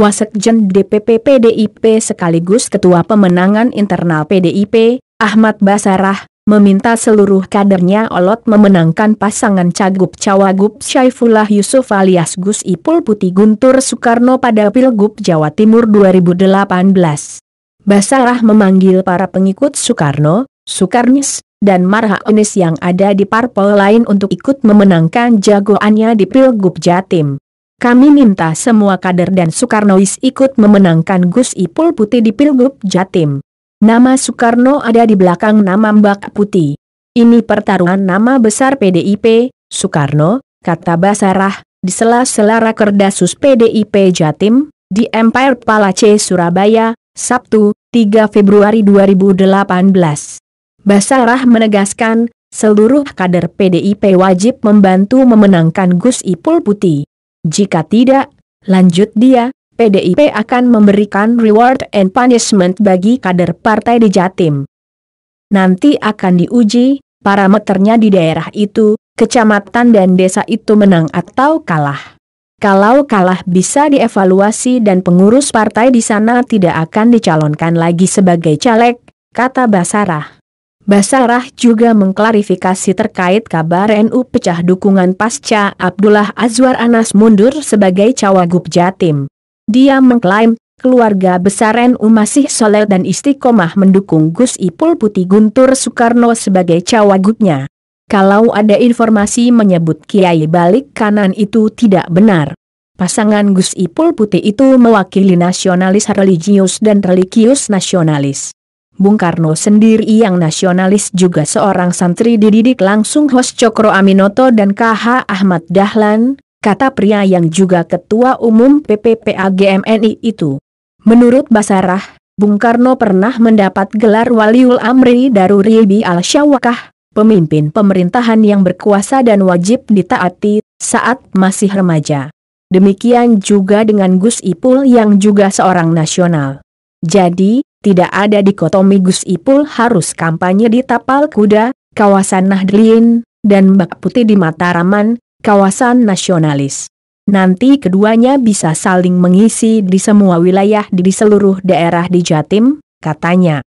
Wasekjen DPP PDIP sekaligus Ketua Pemenangan Internal PDIP, Ahmad Basarah, meminta seluruh kadernya olot memenangkan pasangan Cagup-Cawagup Syaifullah Yusuf alias Gus Ipul Putih Guntur Soekarno pada Pilgub Jawa Timur 2018. Basarah memanggil para pengikut Soekarno, Soekarnis, dan Unis yang ada di parpol lain untuk ikut memenangkan jagoannya di Pilgub Jatim. Kami minta semua kader dan Soekarnois ikut memenangkan Gus Ipul Putih di Pilgub Jatim. Nama Soekarno ada di belakang nama Mbak Putih. Ini pertarungan nama besar PDIP, Soekarno, kata Basarah, di sela-sela rakerdasus PDIP Jatim, di Empire Palace Surabaya, Sabtu, 3 Februari 2018. Basarah menegaskan, seluruh kader PDIP wajib membantu memenangkan Gus Ipul Putih. Jika tidak, lanjut dia, PDIP akan memberikan reward and punishment bagi kader partai di Jatim. Nanti akan diuji, parameternya di daerah itu, kecamatan dan desa itu menang atau kalah. Kalau kalah bisa dievaluasi dan pengurus partai di sana tidak akan dicalonkan lagi sebagai caleg, kata Basarah. Basarah juga mengklarifikasi terkait kabar NU pecah dukungan pasca Abdullah Azwar Anas mundur sebagai cawagup Jatim. Dia mengklaim, keluarga besar NU masih soleh dan istiqomah mendukung Gus Ipul Putih Guntur Soekarno sebagai cawagupnya. Kalau ada informasi menyebut Kiai balik kanan itu tidak benar. Pasangan Gus Ipul Putih itu mewakili nasionalis religius dan religius nasionalis. Bung Karno sendiri yang nasionalis juga seorang santri dididik langsung Hos Cokro Aminoto dan KH Ahmad Dahlan, kata pria yang juga ketua umum PPPAGMNI itu. Menurut Basarah, Bung Karno pernah mendapat gelar Waliul Amri Daruribi al-Syawakah, pemimpin pemerintahan yang berkuasa dan wajib ditaati, saat masih remaja. Demikian juga dengan Gus Ipul yang juga seorang nasional. Jadi, tidak ada dikotomi Gus Ipul harus kampanye di Tapal Kuda, kawasan Nahdlin, dan Mbak Putih di Mataraman, kawasan nasionalis. Nanti keduanya bisa saling mengisi di semua wilayah di seluruh daerah di Jatim, katanya.